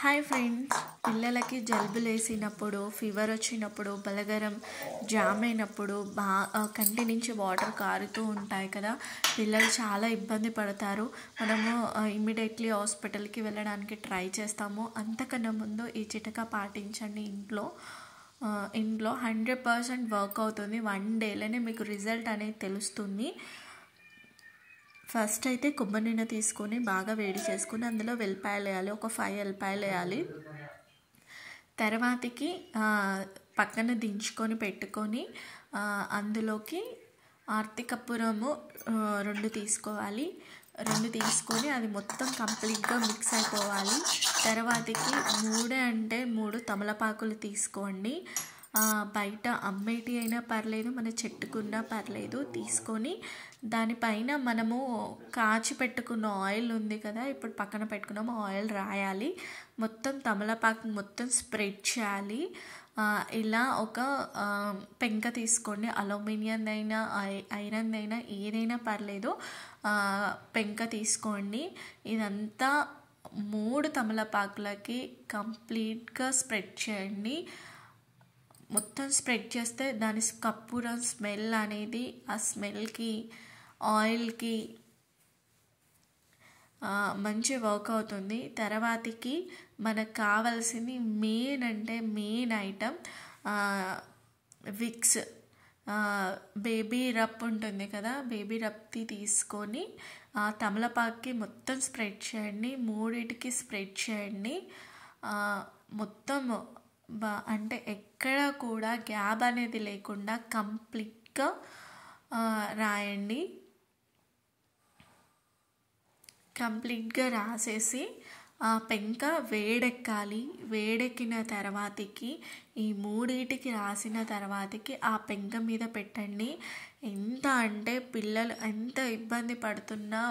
Hi friends పిల్లలకి లేసినప్పుడు fever వచ్చినప్పుడు బలగరం jam అయినప్పుడు బా కంటి నుంచి వాటర్ కారుతూ ఉంటాయి కదా పిల్లలు చాలా ఇబ్బంది పడతారు మనము ఇమ్మీడియట్లీ హాస్పిటల్కి వెళ్ళడానికి ట్రై చేస్తాము అంతకన్నా ముందు ఈ చిటక పాటించండి ఇంట్లో ఇంట్లో హండ్రెడ్ పర్సెంట్ వర్క్ అవుతుంది వన్ డేలోనే మీకు రిజల్ట్ అనేది తెలుస్తుంది ఫస్ట్ అయితే కొబ్బరి నూనె తీసుకొని బాగా వేడి చేసుకుని అందులో వెల్లిపాయలు వేయాలి ఒక ఫైవ్ వెల్లిపాయలు వేయాలి తర్వాతకి పక్కన దించుకొని పెట్టుకొని అందులోకి ఆర్తి కప్పురము రెండు తీసుకోవాలి రెండు తీసుకొని అది మొత్తం కంప్లీట్గా మిక్స్ అయిపోవాలి తర్వాతకి మూడే అంటే మూడు తమలపాకులు తీసుకోండి బయట అమ్మేటి అయినా పర్లేదు మన చెట్టుకున్నా పర్లేదు తీసుకొని దానిపైన మనము కాచి పెట్టుకున్న ఆయిల్ ఉంది కదా ఇప్పుడు పక్కన పెట్టుకున్నాము ఆయిల్ రాయాలి మొత్తం తమలపాకు మొత్తం స్ప్రెడ్ చేయాలి ఇలా ఒక పెంక తీసుకోండి అలూమినియం అయినా ఐరన్ అయినా ఏదైనా పర్లేదు పెంక తీసుకోండి ఇదంతా మూడు తమలపాకులకి కంప్లీట్గా స్ప్రెడ్ చేయండి మొత్తం స్ప్రెడ్ చేస్తే దాని కర్పూరం స్మెల్ అనేది ఆ స్మెల్కి ఆయిల్కి మంచి వర్క్ అవుతుంది తర్వాతకి మనకు కావాల్సింది మెయిన్ అంటే main item Vicks baby rub ఉంటుంది కదా బేబీ రబ్ది తీసుకొని ఆ తమలపాకి మొత్తం స్ప్రెడ్ చేయండి మూడింటికి స్ప్రెడ్ చేయండి మొత్తం బా అంటే ఎక్కడ కూడా గ్యాప్ అనేది లేకుండా కంప్లీట్గా రాయండి కంప్లీట్గా రాసేసి ఆ పెంక వేడెక్కాలి వేడెక్కిన తర్వాతకి ఈ మూడింటికి రాసిన తర్వాతకి ఆ పెంక మీద పెట్టండి ఎంత అంటే పిల్లలు ఎంత ఇబ్బంది పడుతున్నా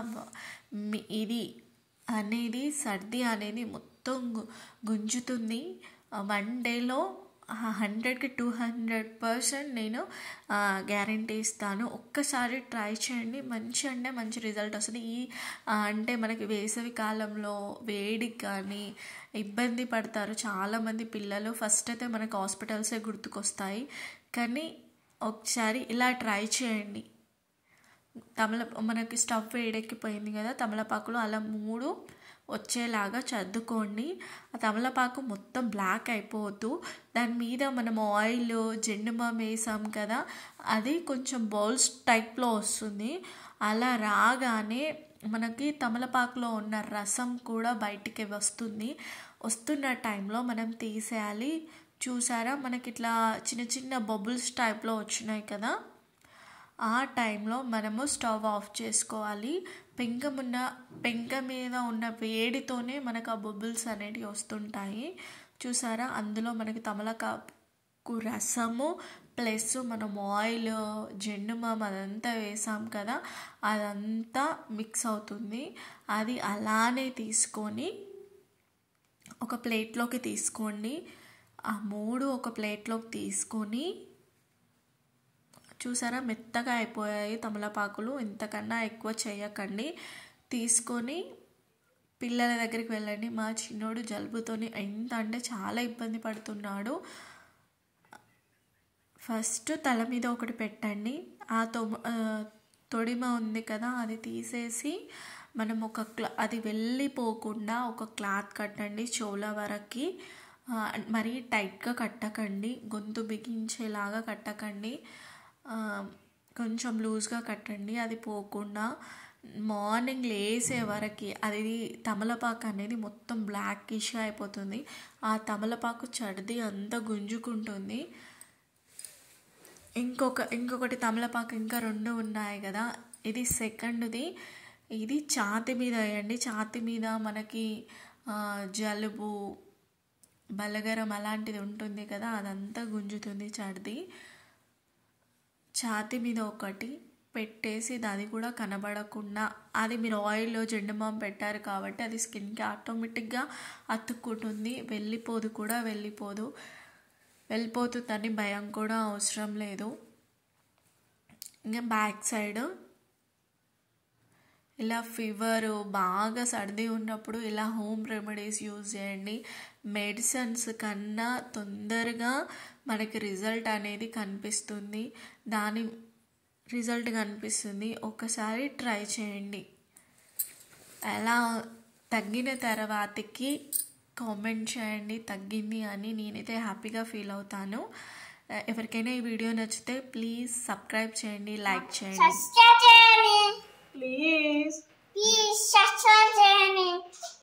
ఇది అనేది సర్ది అనేది మొత్తం గుంజుతుంది వన్ డేలో హండ్రెడ్కి టూ హండ్రెడ్ పర్సెంట్ నేను గ్యారంటీ ఇస్తాను ఒక్కసారి ట్రై చేయండి మంచి అంటే మంచి రిజల్ట్ వస్తుంది ఈ అంటే మనకి వేసవి కాలంలో వేడికి కానీ ఇబ్బంది పడతారు చాలామంది పిల్లలు ఫస్ట్ అయితే మనకు హాస్పిటల్సే గుర్తుకొస్తాయి కానీ ఒకసారి ఇలా ట్రై చేయండి తమల మనకి స్టవ్ వేడెక్కిపోయింది కదా తమలపాకులు అలా మూడు వచ్చేలాగా చదువుకోండి ఆ తమలపాకు మొత్తం బ్లాక్ అయిపోవద్దు దాని మీద మనం ఆయిల్ జెండుమం వేసాం కదా అది కొంచెం బౌల్స్ టైప్లో వస్తుంది అలా రాగానే మనకి తమలపాకులో ఉన్న రసం కూడా బయటికి వస్తుంది వస్తున్న టైంలో మనం తీసేయాలి చూసారా మనకి ఇట్లా చిన్న చిన్న బబుల్స్ టైప్లో వచ్చినాయి కదా ఆ టైంలో మనము స్టవ్ ఆఫ్ చేసుకోవాలి పెంక ఉన్న పెంక మీద ఉన్న వేడితోనే మనకు ఆ బొబ్బుల్స్ అనేటివి వస్తుంటాయి చూసారా అందులో మనకి తమలకాకు రసము ప్లస్ మనం ఆయిల్ జెండుమాం అదంతా వేసాం కదా అదంతా మిక్స్ అవుతుంది అది అలానే తీసుకొని ఒక ప్లేట్లోకి తీసుకోండి ఆ మూడు ఒక ప్లేట్లోకి తీసుకొని చూసారా మెత్తగా అయిపోయాయి తమలపాకులు ఇంతకన్నా ఎక్కువ చేయకండి తీసుకొని పిల్లల దగ్గరికి వెళ్ళండి మా చిన్నోడు జలుబుతోని ఎంత అంటే చాలా ఇబ్బంది పడుతున్నాడు ఫస్ట్ తల మీద ఒకటి పెట్టండి ఆ తొమ తొడిమ ఉంది కదా అది తీసేసి మనం ఒక క్లా అది వెళ్ళిపోకుండా ఒక క్లాత్ కట్టండి చోల వరకు మరీ టైట్గా కట్టకండి గొంతు బిగించేలాగా కట్టకండి కొంచెం లూజ్గా కట్టండి అది పోకుండా మార్నింగ్ లేసే వరకు అది తమలపాకు అనేది మొత్తం బ్లాకిష్గా అయిపోతుంది ఆ తమలపాకు చడిది అంతా గుంజుకుంటుంది ఇంకొక ఇంకొకటి తమలపాకు ఇంకా రెండు ఉన్నాయి కదా ఇది సెకండ్ది ఇది ఛాతి మీద వేయండి ఛాతి మీద మనకి జలుబు బలగరం అలాంటిది ఉంటుంది కదా అదంతా గుంజుతుంది చడిది ఛాతి మీద ఒకటి పెట్టేసి అది కూడా కనబడకుండా అది మీరు ఆయిల్లో జెండు బామ్ పెట్టారు కాబట్టి అది స్కిన్కి ఆటోమేటిక్గా అతుక్కుంటుంది వెళ్ళిపోదు కూడా వెళ్ళిపోదు వెళ్ళిపోతుందని భయం కూడా అవసరం లేదు ఇంకా బ్యాక్ సైడ్ ఇలా ఫీవరు బాగా సర్ది ఉన్నప్పుడు ఇలా హోమ్ రెమెడీస్ యూజ్ చేయండి మెడిసిన్స్ కన్నా తొందరగా మనకి రిజల్ట్ అనేది కనిపిస్తుంది దాని రిజల్ట్ కనిపిస్తుంది ఒకసారి ట్రై చేయండి అలా తగ్గిన తర్వాతకి కామెంట్ చేయండి తగ్గింది అని నేనైతే హ్యాపీగా ఫీల్ అవుతాను ఎవరికైనా ఈ వీడియో నచ్చితే ప్లీజ్ సబ్స్క్రైబ్ చేయండి లైక్ చేయండి please. Please, shut your journey.